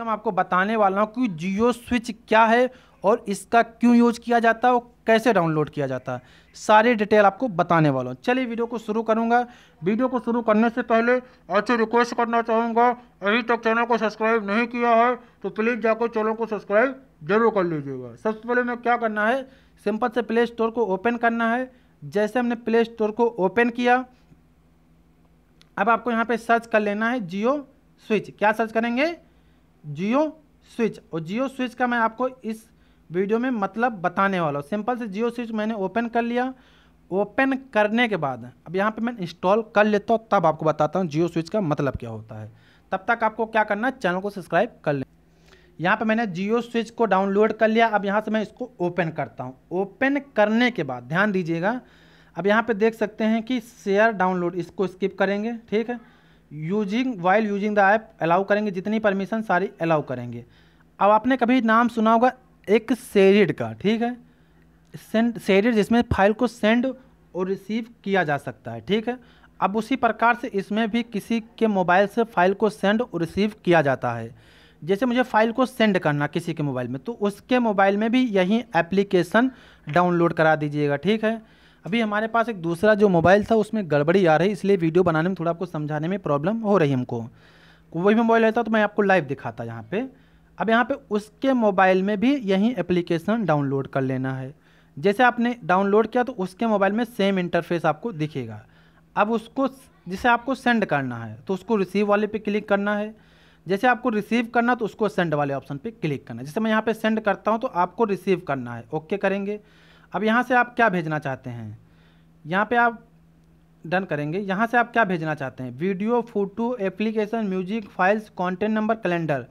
हम आपको बताने वाला हूँ कि जियो स्विच क्या है और इसका क्यों यूज किया जाता है और कैसे डाउनलोड किया जाता है सारी डिटेल आपको बताने वाला हूँ चलिए वीडियो को शुरू करूँगा वीडियो को शुरू करने से पहले आपसे रिक्वेस्ट करना चाहूँगा अभी तक चैनल को सब्सक्राइब नहीं किया है तो प्लीज़ जाकर चैनल को सब्सक्राइब जरूर कर लीजिएगा सबसे पहले हमें क्या करना है सिंपल से प्ले स्टोर को ओपन करना है जैसे हमने प्ले स्टोर को ओपन किया अब आपको यहाँ पर सर्च कर लेना है जियो स्विच क्या सर्च करेंगे जियो स्विच और जियो स्विच का मैं आपको इस वीडियो में मतलब बताने वाला हूँ सिंपल से जियो स्विच मैंने ओपन कर लिया ओपन करने के बाद अब यहाँ पे मैं इंस्टॉल कर लेता हूँ तब आपको बताता हूँ जियो स्विच का मतलब क्या होता है तब तक आपको क्या करना है चैनल को सब्सक्राइब कर लें यहाँ पे मैंने जियो स्विच को डाउनलोड कर लिया अब यहाँ से मैं इसको ओपन करता हूँ ओपन करने के बाद ध्यान दीजिएगा अब यहाँ पर देख सकते हैं कि शेयर डाउनलोड इसको स्किप करेंगे ठीक है using while using the app allow करेंगे जितनी परमिशन सारी अलाउ करेंगे अब आपने कभी नाम सुना होगा एक सेरिड का ठीक है सेंड सेरिड जिसमें फाइल को सेंड और रिसीव किया जा सकता है ठीक है अब उसी प्रकार से इसमें भी किसी के मोबाइल से फाइल को सेंड और रिसीव किया जाता है जैसे मुझे फ़ाइल को सेंड करना किसी के मोबाइल में तो उसके मोबाइल में भी यही एप्लीकेशन डाउनलोड करा दीजिएगा ठीक है अभी हमारे पास एक दूसरा जो मोबाइल था उसमें गड़बड़ी आ रही इसलिए वीडियो बनाने में थोड़ा आपको समझाने में प्रॉब्लम हो रही हमको वही मोबाइल रहता तो मैं आपको लाइव दिखाता यहाँ पर अब यहाँ पर उसके मोबाइल में भी यही एप्लीकेशन डाउनलोड कर लेना है जैसे आपने डाउनलोड किया तो उसके मोबाइल में सेम इंटरफेस आपको दिखेगा अब उसको जिसे आपको सेंड करना है तो उसको रिसीव वाले पे क्लिक करना है जैसे आपको रिसीव करना तो उसको सेंड वाले ऑप्शन पे क्लिक करना है जैसे मैं यहाँ पे सेंड करता हूँ तो आपको रिसीव करना है ओके करेंगे अब यहाँ से आप क्या भेजना चाहते हैं यहाँ पे आप डन करेंगे यहाँ से आप क्या भेजना चाहते हैं video photo application music files content number calendar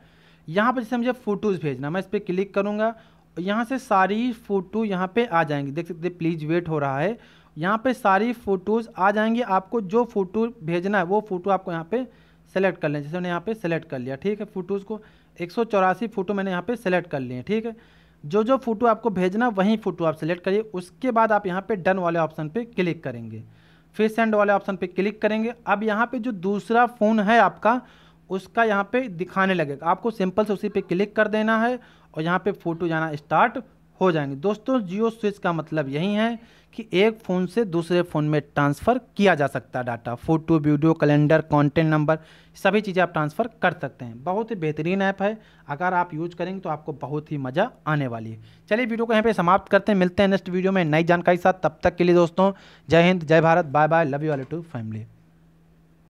यहाँ पर जैसे मुझे फ़ोटोज़ भेजना मैं इस पर क्लिक करूँगा यहाँ से सारी फ़ोटो यहाँ पे आ जाएंगी देख सकते प्लीज़ वेट हो रहा है यहाँ पे सारी फ़ोटोज़ आ जाएंगी आपको जो फ़ोटो भेजना है वो फ़ोटो आपको यहाँ पे सेलेक्ट कर लें जैसे मैंने यहाँ पे सेलेक्ट कर लिया ठीक है फ़ोटोज़ को एक फ़ोटो मैंने यहाँ पे सेलेक्ट कर लिए ठीक है जो जो फ़ोटो आपको भेजना वही फ़ोटो आप सेलेक्ट करिए उसके बाद आप यहाँ पे डन वाले ऑप्शन पे क्लिक करेंगे फिर सेंड वाले ऑप्शन पे क्लिक करेंगे अब यहाँ पे जो दूसरा फ़ोन है आपका उसका यहाँ पे दिखाने लगेगा आपको सिंपल से उसी पे क्लिक कर देना है और यहाँ पे फ़ोटो जाना स्टार्ट हो जाएंगे दोस्तों जियो स्विच का मतलब यही है कि एक फ़ोन से दूसरे फ़ोन में ट्रांसफ़र किया जा सकता है data photo video calendar content number सभी चीज़ें आप ट्रांसफ़र कर सकते हैं बहुत ही बेहतरीन ऐप है अगर आप यूज करेंगे तो आपको बहुत ही मज़ा आने वाली है चलिए वीडियो को यहाँ पे समाप्त करते हैं मिलते हैं नेक्स्ट वीडियो में नई जानकारी साथ तब तक के लिए दोस्तों जय हिंद जय Bharat bye bye love you all to family